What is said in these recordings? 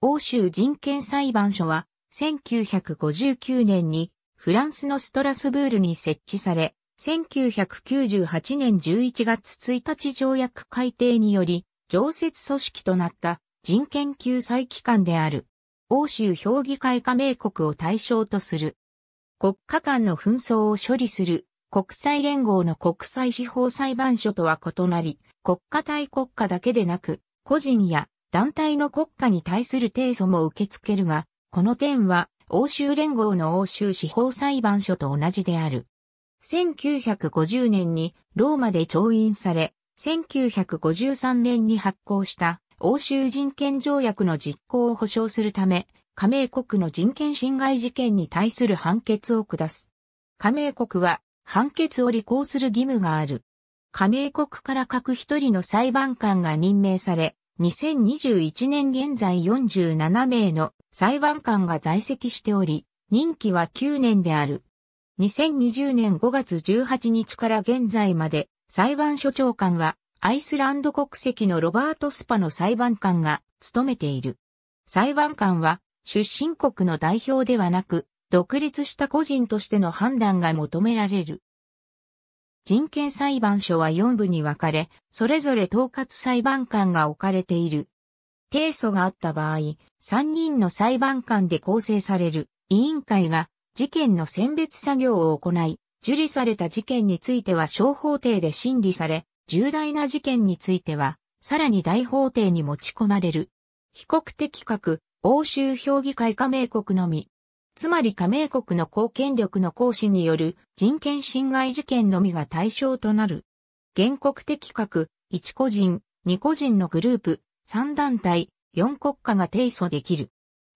欧州人権裁判所は、1959年にフランスのストラスブールに設置され、1998年11月1日条約改定により、常設組織となった人権救済機関である。欧州評議会加盟国を対象とする。国家間の紛争を処理する国際連合の国際司法裁判所とは異なり、国家対国家だけでなく、個人や団体の国家に対する提訴も受け付けるが、この点は欧州連合の欧州司法裁判所と同じである。1950年にローマで調印され、1953年に発行した欧州人権条約の実行を保障するため、加盟国の人権侵害事件に対する判決を下す。加盟国は判決を履行する義務がある。加盟国から各一人の裁判官が任命され、2021年現在47名の裁判官が在籍しており、任期は9年である。2020年5月18日から現在まで裁判所長官はアイスランド国籍のロバート・スパの裁判官が務めている。裁判官は出身国の代表ではなく独立した個人としての判断が求められる。人権裁判所は4部に分かれ、それぞれ統括裁判官が置かれている。提訴があった場合、3人の裁判官で構成される委員会が事件の選別作業を行い、受理された事件については小法廷で審理され、重大な事件については、さらに大法廷に持ち込まれる。被告的格、欧州評議会加盟国のみ、つまり加盟国の公権力の行使による人権侵害事件のみが対象となる。原告的格、1個人、2個人のグループ、3団体、4国家が提訴できる。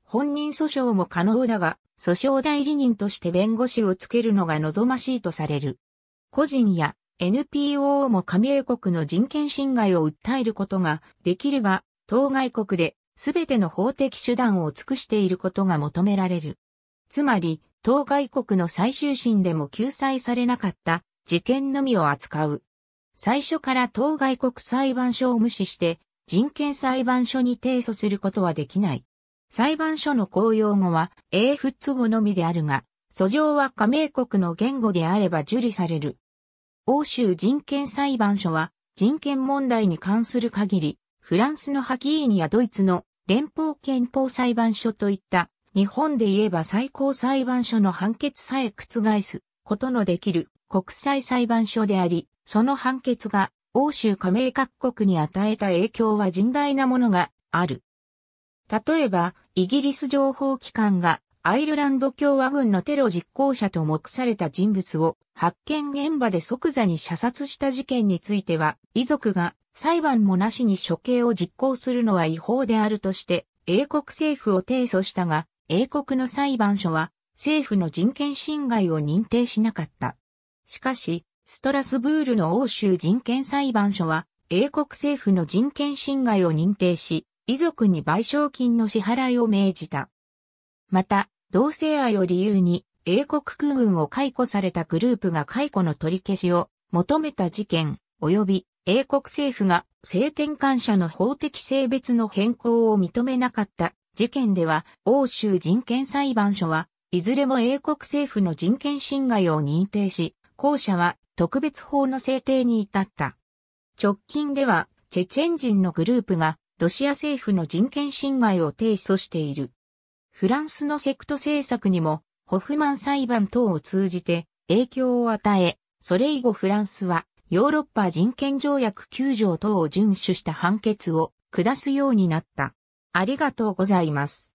本人訴訟も可能だが、訴訟代理人として弁護士をつけるのが望ましいとされる。個人や NPO も加盟国の人権侵害を訴えることができるが、当該国で全ての法的手段を尽くしていることが求められる。つまり、当該国の最終審でも救済されなかった事件のみを扱う。最初から当該国裁判所を無視して人権裁判所に提訴することはできない。裁判所の公用語は英仏語のみであるが、訴状は加盟国の言語であれば受理される。欧州人権裁判所は人権問題に関する限り、フランスのハギーニやドイツの連邦憲法裁判所といった日本で言えば最高裁判所の判決さえ覆すことのできる国際裁判所であり、その判決が欧州加盟各国に与えた影響は甚大なものがある。例えば、イギリス情報機関がアイルランド共和軍のテロ実行者と目された人物を発見現場で即座に射殺した事件については、遺族が裁判もなしに処刑を実行するのは違法であるとして、英国政府を提訴したが、英国の裁判所は政府の人権侵害を認定しなかった。しかし、ストラスブールの欧州人権裁判所は英国政府の人権侵害を認定し、遺族に賠償金の支払いを命じた。また、同性愛を理由に英国空軍を解雇されたグループが解雇の取り消しを求めた事件、及び英国政府が性転換者の法的性別の変更を認めなかった事件では、欧州人権裁判所は、いずれも英国政府の人権侵害を認定し、後者は特別法の制定に至った。直近では、チェチェン人のグループが、ロシア政府の人権侵害を提訴している。フランスのセクト政策にも、ホフマン裁判等を通じて影響を与え、それ以後フランスは、ヨーロッパ人権条約9条等を遵守した判決を下すようになった。ありがとうございます。